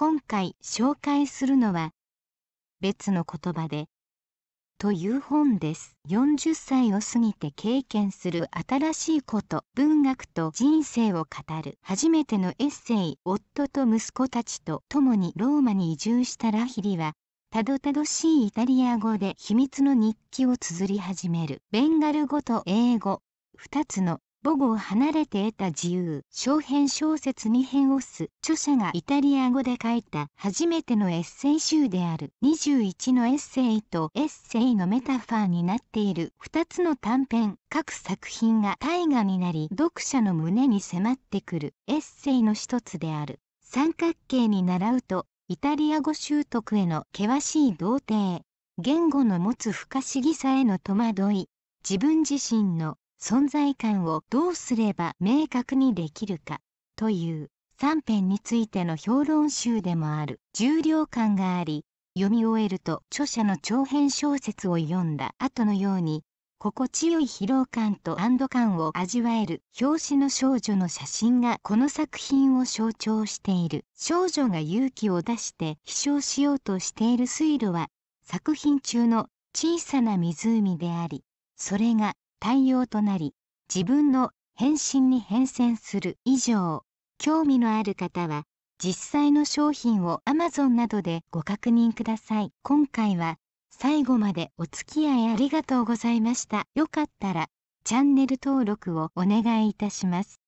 今回紹介するのは「別の言葉で」という本です40歳を過ぎて経験する新しいこと文学と人生を語る初めてのエッセイ夫と息子たちと共にローマに移住したラヒリはたどたどしいイタリア語で秘密の日記を綴り始めるベンガル語と英語2つの母語を離れて得た自由小編小説に編オス著者がイタリア語で書いた初めてのエッセイ集である21のエッセイとエッセイのメタファーになっている2つの短編各作品が大河になり読者の胸に迫ってくるエッセイの一つである三角形に習うとイタリア語習得への険しい童貞言語の持つ不可思議さへの戸惑い自分自身の存在感をどうすれば明確にできるかという3編についての評論集でもある重量感があり読み終えると著者の長編小説を読んだ後のように心地よい疲労感と安堵感を味わえる表紙の少女の写真がこの作品を象徴している少女が勇気を出して飛翔しようとしている水路は作品中の小さな湖でありそれが対応となり自分の返信に変遷する以上興味のある方は実際の商品を Amazon などでご確認ください今回は最後までお付き合いありがとうございましたよかったらチャンネル登録をお願いいたします